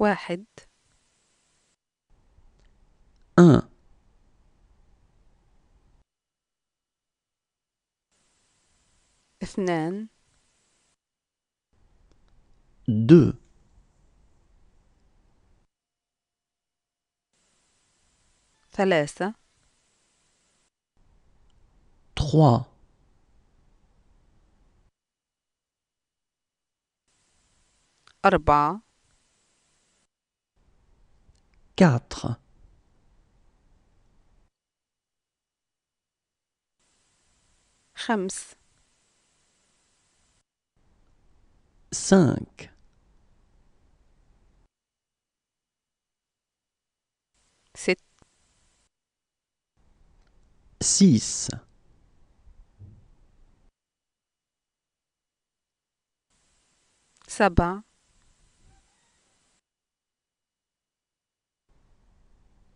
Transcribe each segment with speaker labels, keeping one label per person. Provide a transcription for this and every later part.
Speaker 1: واحد un, اثنان دو ثلاثة تخوا أربعة quatre 5
Speaker 2: cinq sept six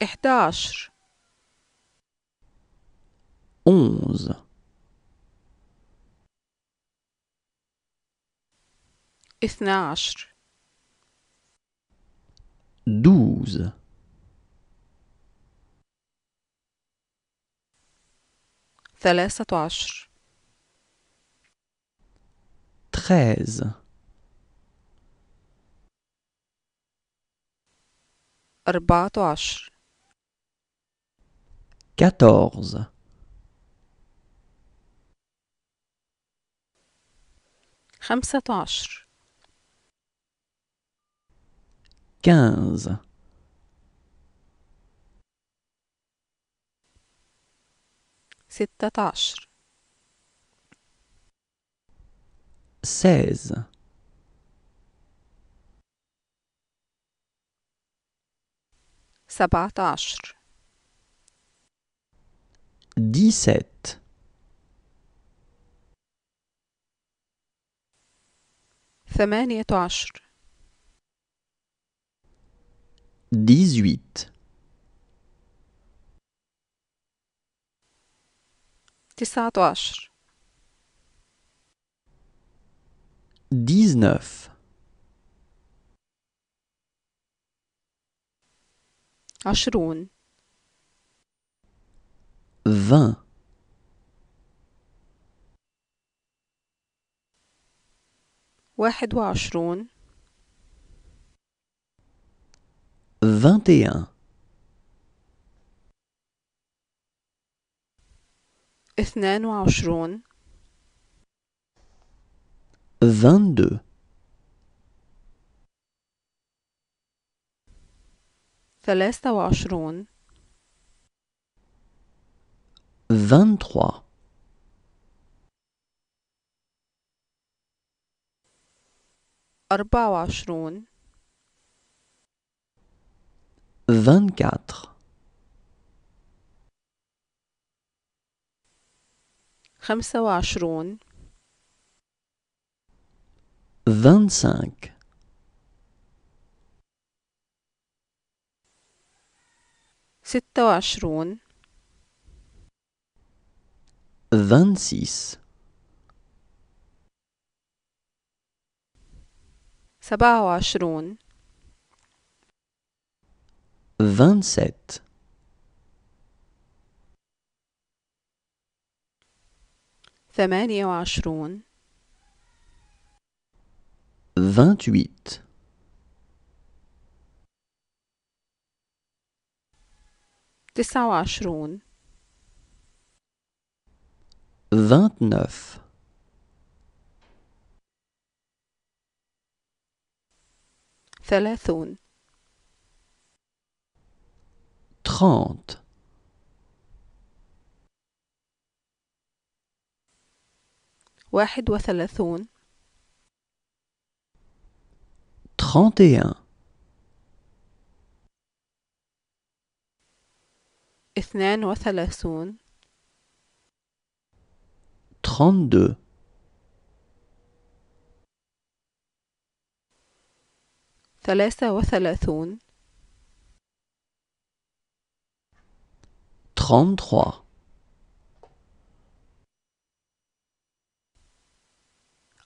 Speaker 1: 11
Speaker 2: 11
Speaker 1: 12
Speaker 2: 12
Speaker 1: ثلاثة عشر
Speaker 2: تخيز
Speaker 1: أربعة عشر
Speaker 2: quatorze
Speaker 1: خمسة عشر
Speaker 2: quinze
Speaker 1: ستة عشر
Speaker 2: seize
Speaker 1: سبعة عشر
Speaker 2: 17 sept
Speaker 1: ثمانية عشر
Speaker 2: dix-huit,
Speaker 1: تسعة عشر عشرون vingt. واحد وعشرون
Speaker 2: vingt et un,
Speaker 1: اثنان وعشرون
Speaker 2: vingt-deux,
Speaker 1: ثلاثة وعشرون
Speaker 2: 23
Speaker 1: أربعة وعشرون vingt خمسة وعشرون وعشرون
Speaker 2: vingt-six,
Speaker 1: سبعة وعشرون
Speaker 2: vingt-sept,
Speaker 1: ثمانية وعشرون
Speaker 2: vingt
Speaker 1: تسعة وعشرون
Speaker 2: vingt-neuf.
Speaker 1: ثلاثون
Speaker 2: trente,
Speaker 1: واحد وثلاثون
Speaker 2: trente et un,
Speaker 1: اثنان وثلاثون trente-deux. ثلاثة وثلاثون
Speaker 2: 33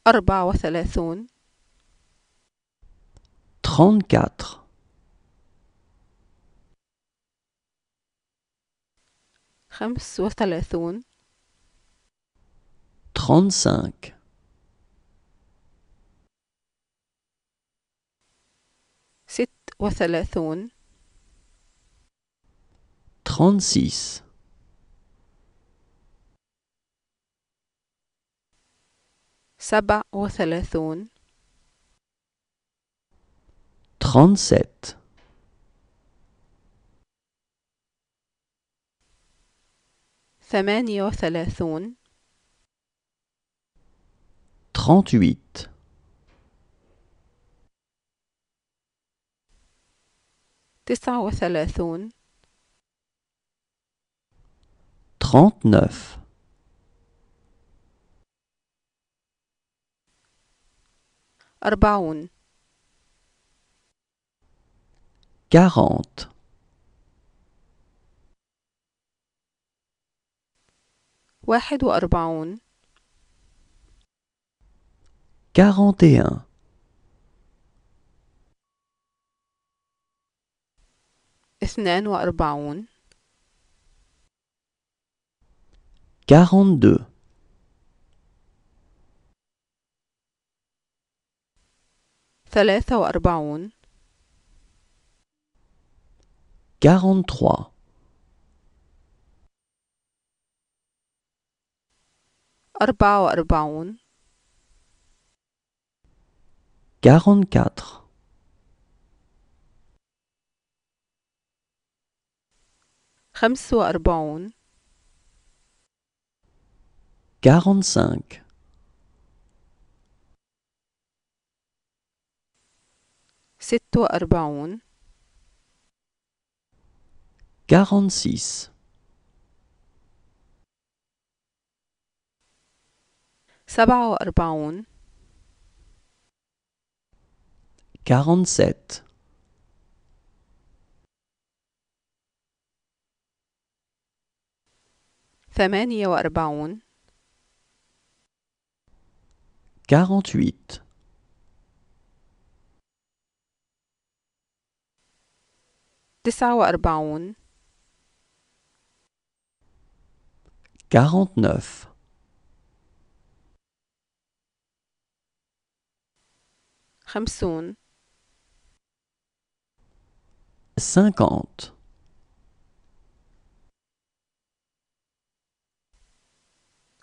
Speaker 1: أربعة وثلاثون
Speaker 2: 34
Speaker 1: خمس وثلاثون
Speaker 2: 35. cinq
Speaker 1: ست وثلاثون
Speaker 2: Trente-six.
Speaker 1: سبع وثلاثون
Speaker 2: trente
Speaker 1: ثمانية وثلاثون
Speaker 2: trente-huit.
Speaker 1: تسعة وثلاثون
Speaker 2: trente-neuf,
Speaker 1: أربعون
Speaker 2: quarante,
Speaker 1: واحد وأربعون
Speaker 2: quarante et un,
Speaker 1: اثنان وأربعون
Speaker 2: quarante-deux,
Speaker 1: ثلاثة وأربعون
Speaker 2: quarante-trois,
Speaker 1: أربعة وأربعون
Speaker 2: Quarante-quatre.
Speaker 1: خمس وأربعون
Speaker 2: Quarante-cinq.
Speaker 1: ست وأربعون
Speaker 2: Quarante-six.
Speaker 1: سبعة وأربعون
Speaker 2: quarante-sept
Speaker 1: ثمانية وأربعون
Speaker 2: quarante-huit,
Speaker 1: تسعة وأربعون
Speaker 2: quarante-neuf,
Speaker 1: خمسون
Speaker 2: cinquante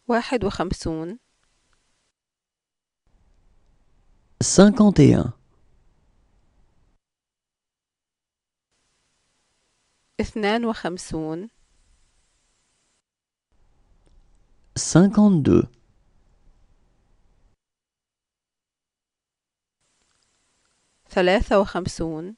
Speaker 1: واحد وخمسون
Speaker 2: cinquante et un,
Speaker 1: cinquante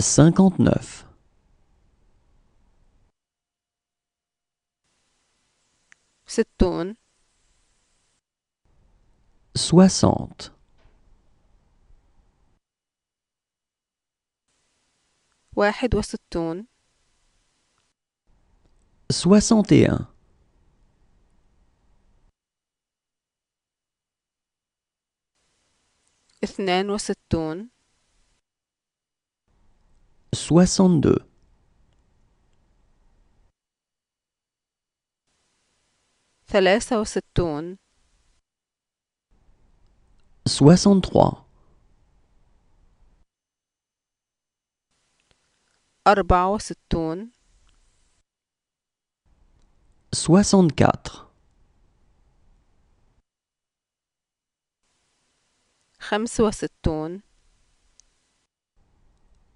Speaker 2: cinquante-neuf
Speaker 1: 60
Speaker 2: soixante soixante et un 62
Speaker 1: 63
Speaker 2: 64
Speaker 1: 64
Speaker 2: 65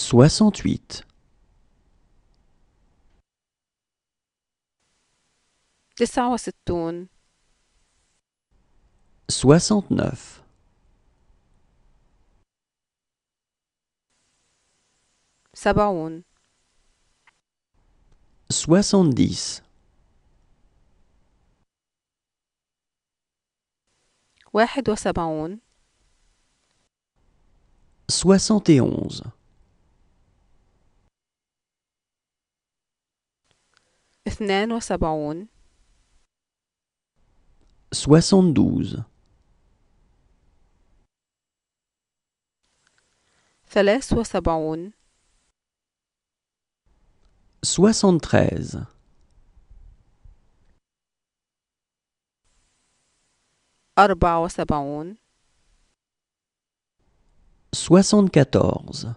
Speaker 2: soixante-huit soixante-neuf soixante-dix soixante et onze
Speaker 1: 72
Speaker 2: 73
Speaker 1: 73
Speaker 2: 74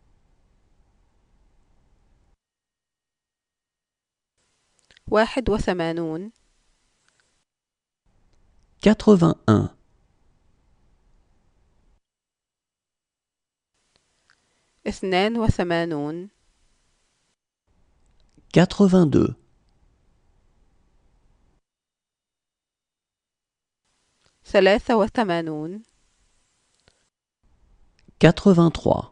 Speaker 1: Wahid Wassamanoun
Speaker 2: 81.
Speaker 1: Snen Wassamanoun
Speaker 2: 82.
Speaker 1: Saletha Wassamanoun
Speaker 2: 83.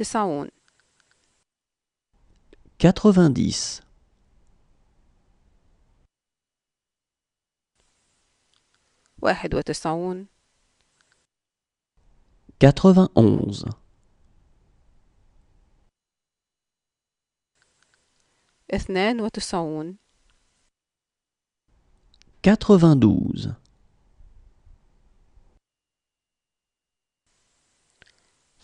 Speaker 1: 90 91 91
Speaker 2: 92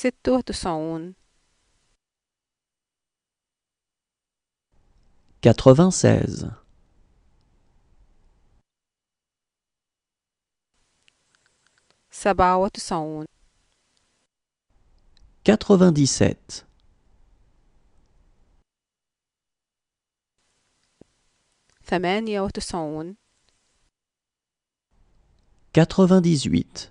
Speaker 2: 96 96 97 97
Speaker 1: 98
Speaker 2: 98